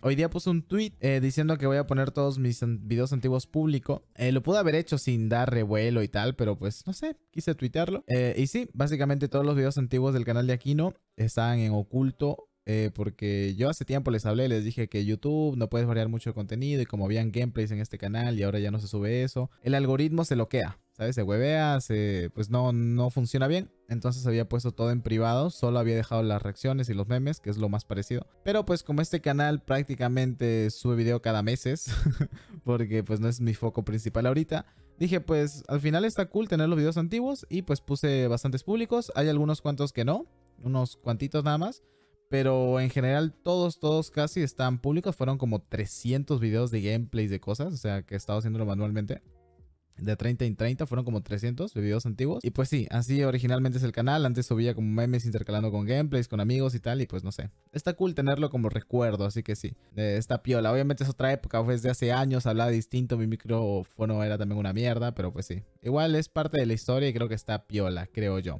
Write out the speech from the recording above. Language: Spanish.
Hoy día puse un tweet eh, diciendo que voy a poner todos mis videos antiguos público. Eh, lo pude haber hecho sin dar revuelo y tal, pero pues no sé, quise tuitearlo. Eh, y sí, básicamente todos los videos antiguos del canal de Aquino están en oculto. porque yo hace tiempo les hablé, les dije que YouTube no puedes variar mucho contenido y como habían gameplays en este canal y ahora ya no se sube eso, el algoritmo se loquea, ¿sabes? Se huevea, se, pues no, no funciona bien entonces había puesto todo en privado, solo había dejado las reacciones y los memes, que es lo más parecido. Pero pues como este canal prácticamente sube video cada meses, porque pues no es mi foco principal ahorita, dije pues al final está cool tener los videos antiguos y pues puse bastantes públicos, hay algunos cuantos que no, unos cuantitos nada más. Pero en general todos, todos casi están públicos. Fueron como 300 videos de gameplays de cosas. O sea, que he estado haciéndolo manualmente de 30 en 30, fueron como 300 videos antiguos. Y pues sí, así originalmente es el canal, antes subía como memes intercalando con gameplays, con amigos y tal, y pues no sé. Está cool tenerlo como recuerdo, así que sí, eh, está piola. Obviamente es otra época, fue desde hace años, hablaba distinto, mi micrófono era también una mierda, pero pues sí. Igual es parte de la historia y creo que está piola, creo yo.